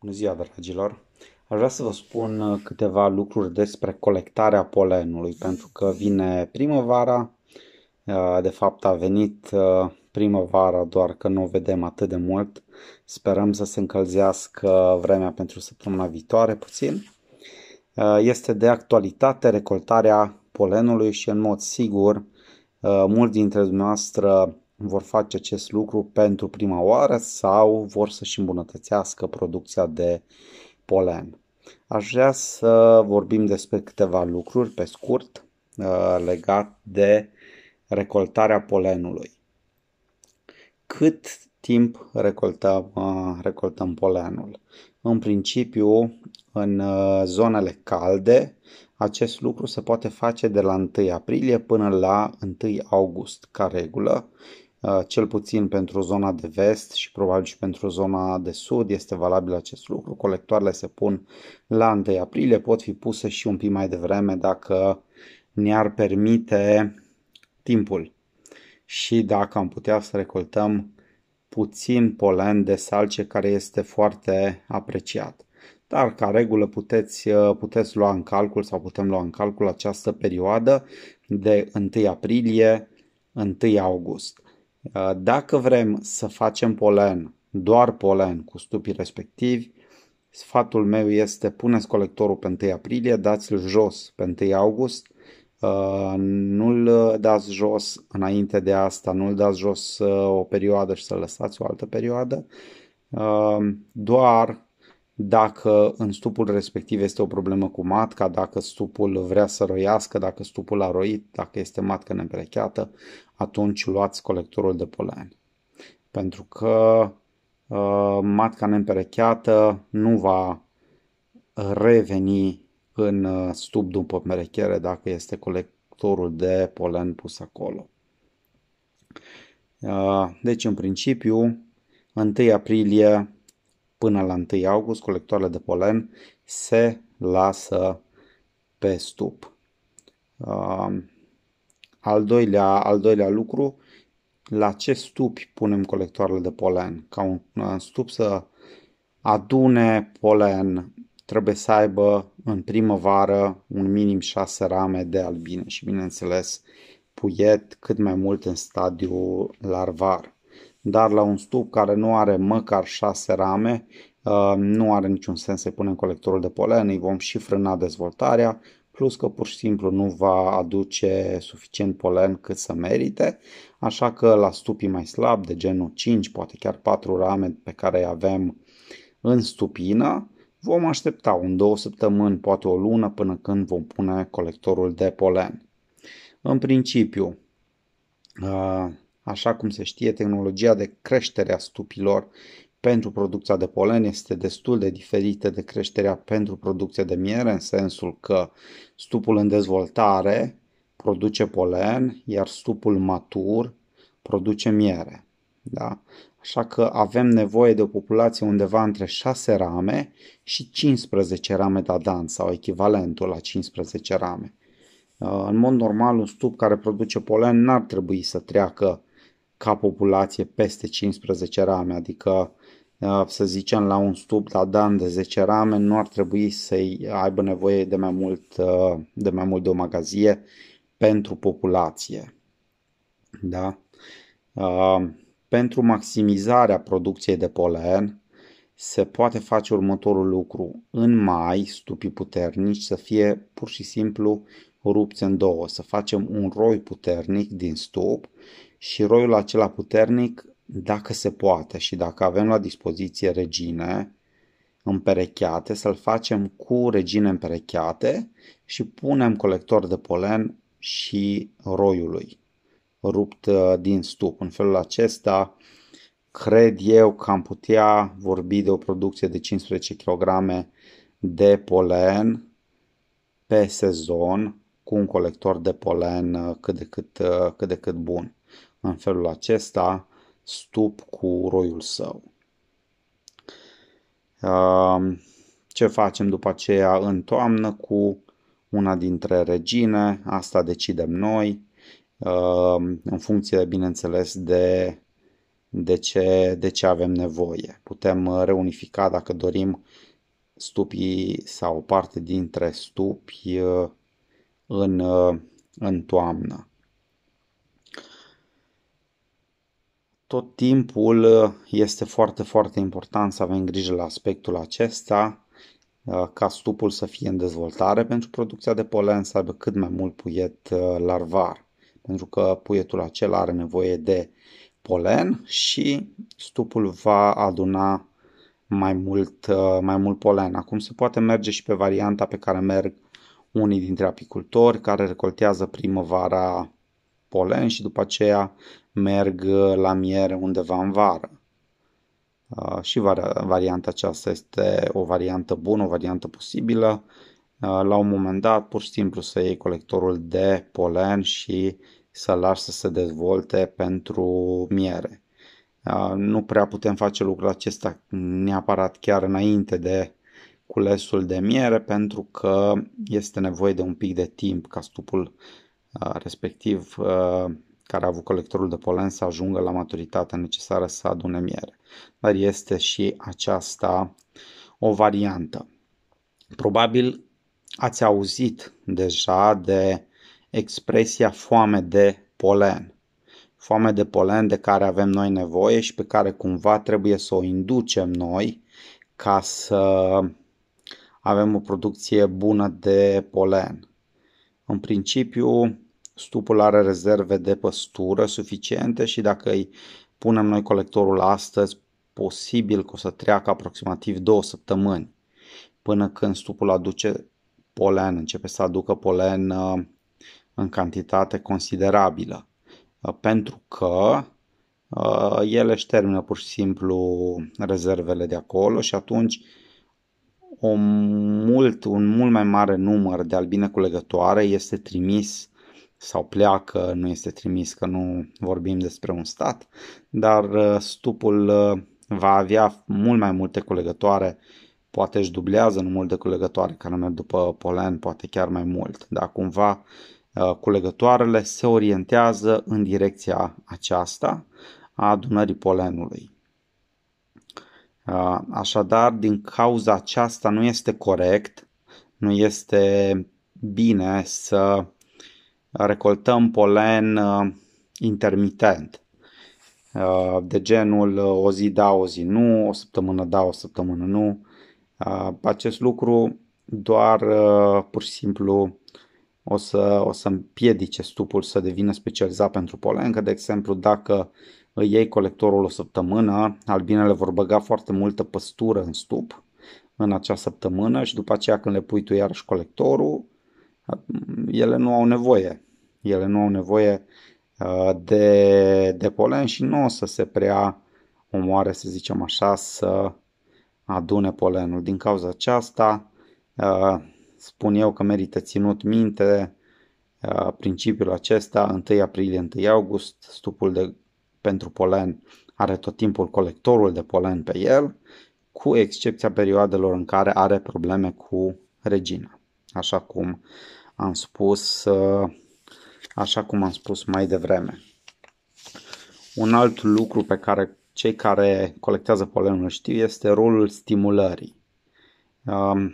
Bună ziua, dragilor! Aș vrea să vă spun uh, câteva lucruri despre colectarea polenului, pentru că vine primăvara, uh, de fapt a venit uh, primăvara, doar că nu o vedem atât de mult. Sperăm să se încălzească vremea pentru săptămâna viitoare puțin. Este de actualitate recoltarea polenului și în mod sigur mulți dintre dumneavoastră vor face acest lucru pentru prima oară sau vor să-și îmbunătățească producția de polen. Aș vrea să vorbim despre câteva lucruri pe scurt uh, legat de recoltarea polenului. Cât timp recoltăm, uh, recoltăm polenul? În principiu, în uh, zonele calde, acest lucru se poate face de la 1 aprilie până la 1 august, ca regulă, Uh, cel puțin pentru zona de vest și probabil și pentru zona de sud este valabil acest lucru. Colectoarele se pun la 1 aprilie, pot fi puse și un pic mai devreme dacă ne-ar permite timpul și dacă am putea să recoltăm puțin polen de salce care este foarte apreciat. Dar ca regulă puteți, uh, puteți lua în calcul sau putem lua în calcul această perioadă de 1 aprilie 1 august. Uh, dacă vrem să facem polen, doar polen cu stupii respectivi, sfatul meu este puneți colectorul pe 1 aprilie, dați-l jos pe 1 august, uh, nu-l uh, dați jos înainte de asta, nu-l dați jos o perioadă și să lăsați o altă perioadă, doar dacă în stupul respectiv este o problemă cu matca, dacă stupul vrea să roiască, dacă stupul a roit, dacă este matca neîmperecheată, atunci luați colectorul de polen. Pentru că uh, matca neîmperecheată nu va reveni în uh, stup după merechere dacă este colectorul de polen pus acolo. Uh, deci, în principiu, 1 aprilie până la 1 august, colectoarele de polen se lasă pe stup. Al doilea, al doilea lucru, la ce stupi punem colectoarele de polen? Ca un, stup să adune polen trebuie să aibă în primăvară un minim 6 rame de albine și bineînțeles puiet cât mai mult în stadiu larvar dar la un stup care nu are măcar 6 rame, uh, nu are niciun sens să-i punem colectorul de polen, îi vom și frâna dezvoltarea, plus că pur și simplu nu va aduce suficient polen cât să merite, așa că la stupii mai slab, de genul 5, poate chiar 4 rame pe care îi avem în stupină, vom aștepta un două săptămâni, poate o lună, până când vom pune colectorul de polen. În principiu, uh, Așa cum se știe, tehnologia de creștere a stupilor pentru producția de polen este destul de diferită de creșterea pentru producția de miere, în sensul că stupul în dezvoltare produce polen, iar stupul matur produce miere. Da? Așa că avem nevoie de o populație undeva între 6 rame și 15 rame de adan sau echivalentul la 15 rame. În mod normal, un stup care produce polen n-ar trebui să treacă ca populație peste 15 rame, adică uh, să zicem la un stup la Dan de 10 rame, nu ar trebui să aibă nevoie de mai mult uh, de, mai mult de o magazie pentru populație. Da? Uh, pentru maximizarea producției de polen, se poate face următorul lucru. În mai, stupii puternici să fie pur și simplu rupți în două, să facem un roi puternic din stup și roiul acela puternic dacă se poate și dacă avem la dispoziție regine împerecheate, să-l facem cu regine împerecheate și punem colector de polen și roiului rupt uh, din stup. În felul acesta, cred eu că am putea vorbi de o producție de 15 kg de polen pe sezon cu un colector de polen uh, cât de cât, uh, cât, de cât bun în felul acesta stup cu roiul său. Ce facem după aceea în toamnă cu una dintre regine? Asta decidem noi, în funcție, bineînțeles, de, de, ce, de ce avem nevoie. Putem uh, reunifica dacă dorim stupii sau o parte dintre stupi uh, în, uh, în toamnă. tot timpul uh, este foarte, foarte important să avem grijă la aspectul acesta uh, ca stupul să fie în dezvoltare pentru producția de polen, să aibă cât mai mult puiet uh, larvar, pentru că puietul acela are nevoie de polen și stupul va aduna mai mult, mai mult polen. Acum se poate merge și pe varianta pe care merg unii dintre apicultori care recoltează primăvara polen și după aceea merg uh, la miere undeva în vară. Uh, și varianta aceasta este o variantă bună, o variantă posibilă. Uh, la un moment dat, pur și simplu să iei colectorul de polen și să lași să se dezvolte pentru miere. nu prea putem face lucrul acesta neapărat chiar înainte de culesul de miere pentru că este nevoie de un pic de timp ca stupul respectiv care a avut colectorul de polen să ajungă la maturitatea necesară să adune miere. Dar este și aceasta o variantă. Probabil ați auzit deja de expresia foame de polen. Foame de polen de care avem noi nevoie și pe care cumva trebuie să o inducem noi ca să avem o producție bună de polen. În principiu, stupul are rezerve de păstură suficiente și dacă îi punem noi colectorul astăzi, posibil că o să treacă aproximativ două săptămâni până când stupul aduce polen, începe să aducă polen uh, în cantitate considerabilă, uh, pentru că uh, ele își termină pur și simplu rezervele de acolo și atunci o mult, un mult mai mare număr de albine culegătoare este trimis sau pleacă, nu este trimis, că nu vorbim despre un stat, dar uh, stupul uh, va avea mult mai multe colegătoare, poate își dublează numărul de colegătoare care merg după polen, poate chiar mai mult, dar cumva uh, colegătoarele se orientează în direcția aceasta a adunării polenului. Așadar, din cauza aceasta nu este corect, nu este bine să recoltăm polen uh, intermitent, uh, de genul uh, o zi da, o zi nu, o săptămână da, o săptămână nu. Acest lucru doar pur și simplu o să, o să împiedice stupul să devină specializat pentru polen, că de exemplu dacă îi iei colectorul o săptămână, albinele vor băga foarte multă păstură în stup în acea săptămână și după aceea când le pui tu iarăși colectorul, ele nu au nevoie ele nu au nevoie uh, de, de polen și nu o să se prea omoare, să zicem așa, să adune polenul. Din cauza aceasta, uh, spun eu că merită ținut minte uh, principiul acesta, 1 aprilie, 1 august, stupul de, pentru polen are tot timpul colectorul de polen pe el, cu excepția perioadelor în care are probleme cu regina. Așa cum am spus, așa cum am spus mai devreme. Un alt lucru pe care cei care colectează polenul știu este rolul stimulării.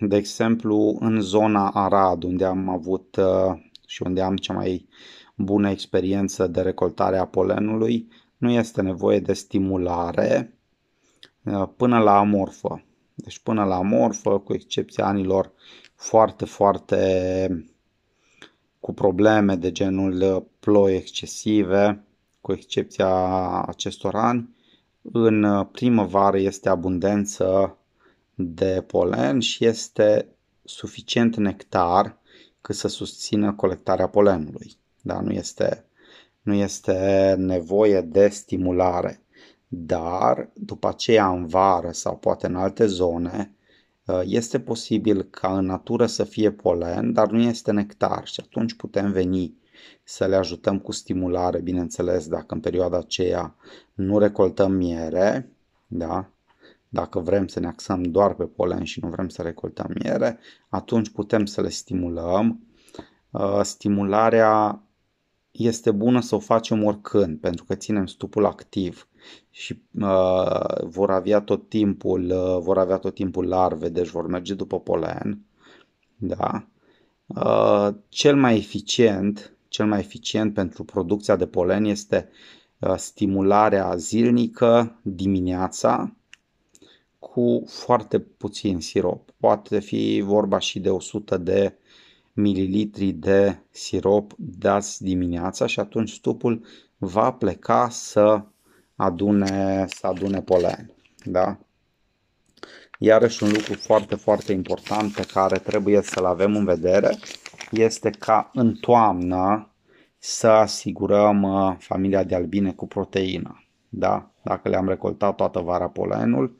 De exemplu, în zona Arad, unde am avut uh, și unde am cea mai bună experiență de recoltare a polenului, nu este nevoie de stimulare uh, până la amorfă. Deci până la amorfă, cu excepția anilor foarte, foarte cu probleme de genul uh, ploi excesive, cu excepția acestor ani. În uh, primăvară este abundență de polen și este suficient nectar cât să susțină colectarea polenului. Da? Nu, este, nu este nevoie de stimulare. Dar după aceea în vară sau poate în alte zone, este posibil ca în natură să fie polen, dar nu este nectar și atunci putem veni să le ajutăm cu stimulare, bineînțeles, dacă în perioada aceea nu recoltăm miere, da? dacă vrem să ne axăm doar pe polen și nu vrem să recoltăm miere, atunci putem să le stimulăm. Uh, stimularea este bună să o facem oricând, pentru că ținem stupul activ și uh, vor avea tot timpul uh, vor avea tot timpul larve, deci vor merge după polen. Da. Uh, cel mai eficient, cel mai eficient pentru producția de polen este uh, stimularea zilnică dimineața cu foarte puțin sirop. Poate fi vorba și de 100 de mililitri de sirop dați dimineața și atunci stupul va pleca să adune, să adune polen. Da? Iarăși un lucru foarte, foarte important pe care trebuie să-l avem în vedere este ca în toamnă să asigurăm uh, familia de albine cu proteină. Da? Dacă le-am recoltat toată vara polenul,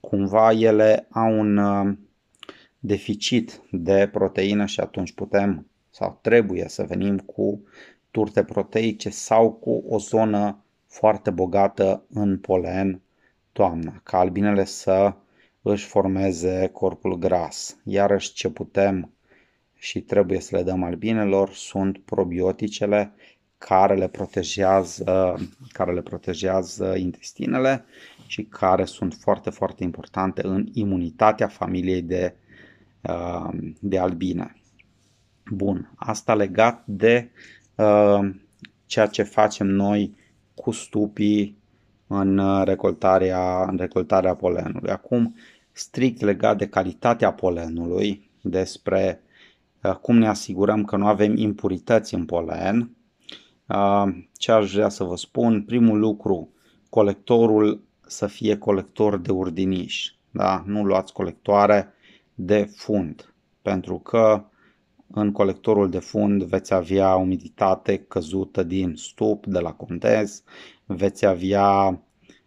cumva ele au un uh, deficit de proteină și atunci putem sau trebuie să venim cu turte proteice sau cu o zonă foarte bogată în polen toamna, ca albinele să își formeze corpul gras. Iarăși ce putem și trebuie să le dăm albinelor sunt probioticele care le protejează, care le protejează intestinele și care sunt foarte, foarte importante în imunitatea familiei de, uh, de albine. Bun, asta legat de uh, ceea ce facem noi cu stupii în uh, recoltarea, în recoltarea polenului. Acum, strict legat de calitatea polenului, despre uh, cum ne asigurăm că nu avem impurități în polen, uh, ce aș vrea să vă spun, primul lucru, colectorul să fie colector de urdiniș, da? nu luați colectoare de fund, pentru că în colectorul de fund veți avea umiditate căzută din stup de la contez, veți avea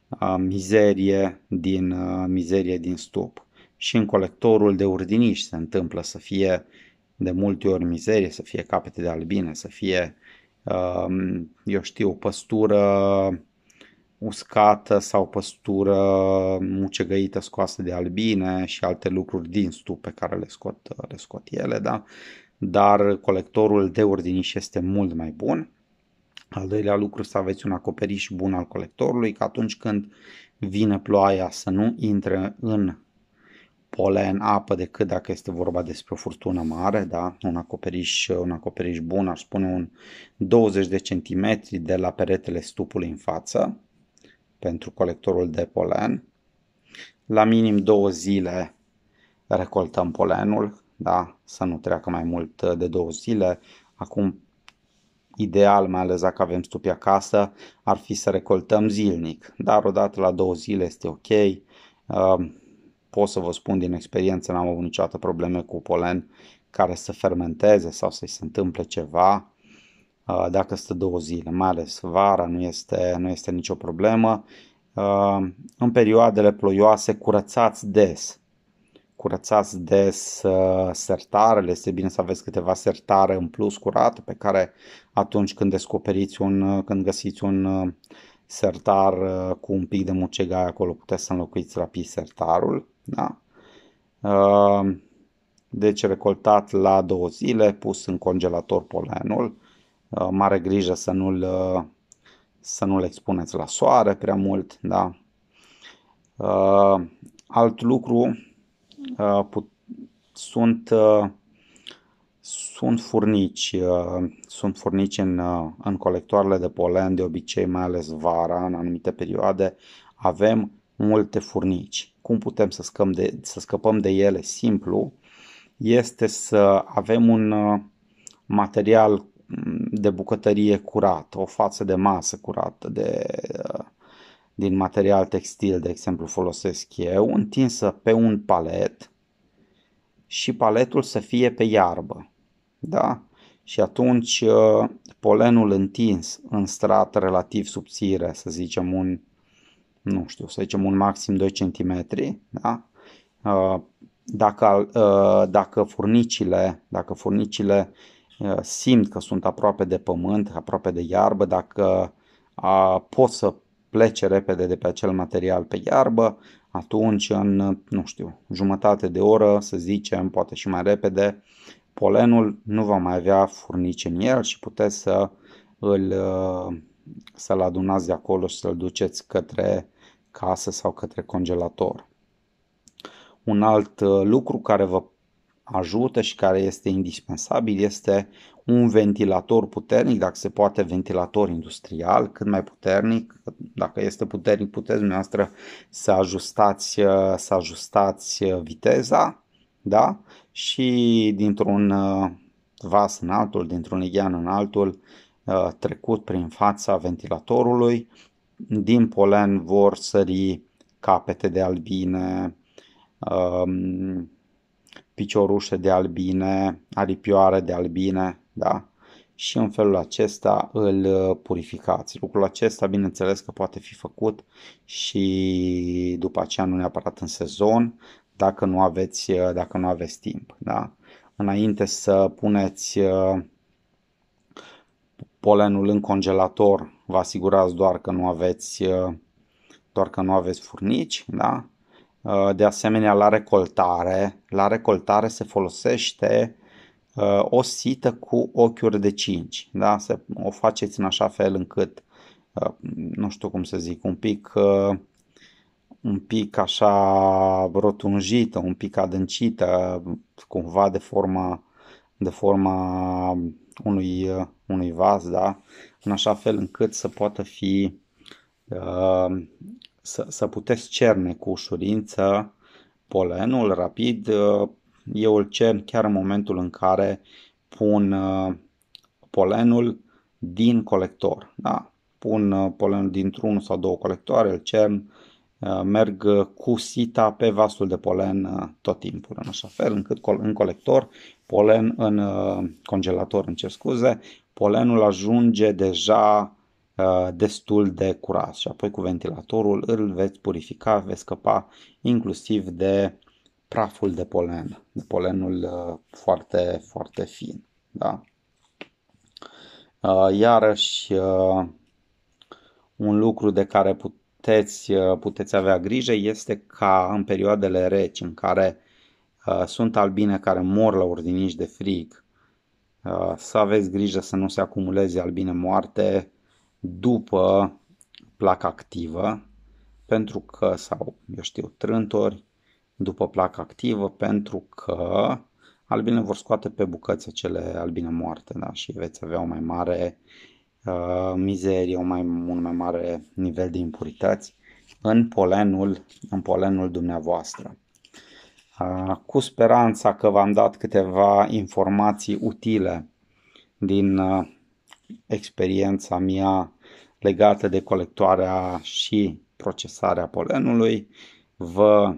uh, mizerie din, uh, mizerie din stup. Și în colectorul de urdiniș se întâmplă să fie de multe ori mizerie, să fie capete de albine, să fie, uh, eu știu, păstură uscată sau păstură mucegăită scoasă de albine și alte lucruri din stup pe care le scot, le scot ele, da? dar colectorul de ordiniș este mult mai bun. Al doilea lucru, să aveți un acoperiș bun al colectorului, că atunci când vine ploaia să nu intre în polen, apă, decât dacă este vorba despre o furtună mare, da? un, acoperiș, un acoperiș bun, aș spune un 20 de centimetri de la peretele stupului în față pentru colectorul de polen. La minim două zile recoltăm polenul, da? să nu treacă mai mult uh, de două zile. Acum, ideal, mai ales dacă avem stupi acasă, ar fi să recoltăm zilnic, dar odată la două zile este ok. Uh, pot să vă spun din experiență, n-am avut niciodată probleme cu polen care să fermenteze sau să-i se întâmple ceva uh, dacă stă două zile, mai ales vara, nu este, nu este nicio problemă. În perioadele ploioase curățați des, curățați des uh, sertarele, este bine să aveți câteva sertare în plus curate pe care atunci când descoperiți un, uh, când găsiți un uh, sertar cu un pic de mucegai acolo puteți să înlocuiți rapid sertarul. Da? Deci recoltat la două zile, pus în congelator polenul. Mare grijă să nu-l, să nu le expuneți la soare prea mult. Da? Alt lucru Uh, sunt, uh, sunt furnici, uh, sunt furnici în, în colectoarele de polen, de obicei, mai ales vara, în anumite perioade, avem multe furnici. Cum putem să, scăm de, să scăpăm de ele simplu? Este să avem un material mm, de bucătărie curat, o față de masă curată, de din material textil, de exemplu, folosesc eu, întinsă pe un palet și paletul să fie pe iarbă. Da? Și atunci uh, polenul întins în strat relativ subțire, să zicem un, nu știu, să zicem un maxim 2 cm, da? Uh, dacă, uh, dacă furnicile, dacă furnicile simt că sunt aproape de pământ, aproape de iarbă, dacă pot să plece repede de pe acel material pe iarbă, atunci în, nu știu, jumătate de oră, să zicem, poate și mai repede, polenul nu va mai avea furnici în el și puteți să îl, să-l adunați de acolo și să-l duceți către casă sau către congelator. Un alt lucru care vă ajută și care este indispensabil este un ventilator puternic, dacă se poate ventilator industrial, cât mai puternic. Dacă este puternic, puteți dumneavoastră să ajustați, să ajustați uh, viteza da? și dintr-un uh, vas în altul, dintr-un lighean în altul, uh, trecut prin fața ventilatorului, din polen vor sări capete de albine, um, piciorușe de albine, aripioare de albine, da? Și în felul acesta îl uh, purificați. Lucrul acesta, bineînțeles că poate fi făcut și după aceea nu neapărat în sezon, dacă nu aveți, uh, dacă nu aveți timp, da? Înainte să puneți uh, polenul în congelator, vă asigurați doar că nu aveți doar că nu aveți furnici, da? Uh, de asemenea la recoltare. La recoltare se folosește uh, o sită cu ochiuri de 5. Da? Se, o faceți în așa fel încât, uh, nu știu cum să zic, un pic, un pic așa rotunjită, un pic adâncită, cumva de forma, de forma unui, unui vas, da? în așa fel încât să poată fi să, să puteți cerne cu ușurință polenul rapid. Eu îl cern chiar în momentul în care pun uh, polenul din colector. Da? Pun uh, polenul dintr un sau două colectoare, îl cern, uh, merg cu sita pe vasul de polen tot timpul, în așa fel încât în colector, polen în congelator, în ce scuze, polenul ajunge deja Uh, destul de curat și apoi cu ventilatorul îl veți purifica, veți scăpa inclusiv de praful de polen, de polenul uh, foarte, foarte fin. Da? Uh, iarăși, un lucru de care puteți, puteți avea grijă este ca în perioadele reci în care sunt albine care mor la ordinici de frig, să aveți grijă să nu se acumuleze albine moarte după placa activă, pentru că, sau eu știu, trântori după placa activă, pentru că albine vor scoate pe bucăți cele albine moarte da? și veți avea o mai mare uh, mizerie, o mai, un mai mare nivel de impurități în polenul, în polenul dumneavoastră. Uh, cu speranța că v-am dat câteva informații utile din uh, experiența mea legată de colectoarea și procesarea polenului. Vă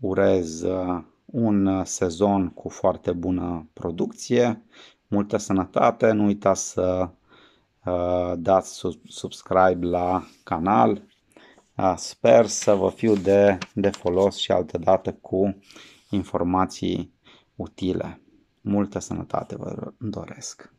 urez uh, un uh, sezon cu foarte bună producție, multă sănătate, nu uita să uh, dați subscribe la canal. Sper să vă fiu de, de folos și altă dată cu informații utile. Multă sănătate vă doresc!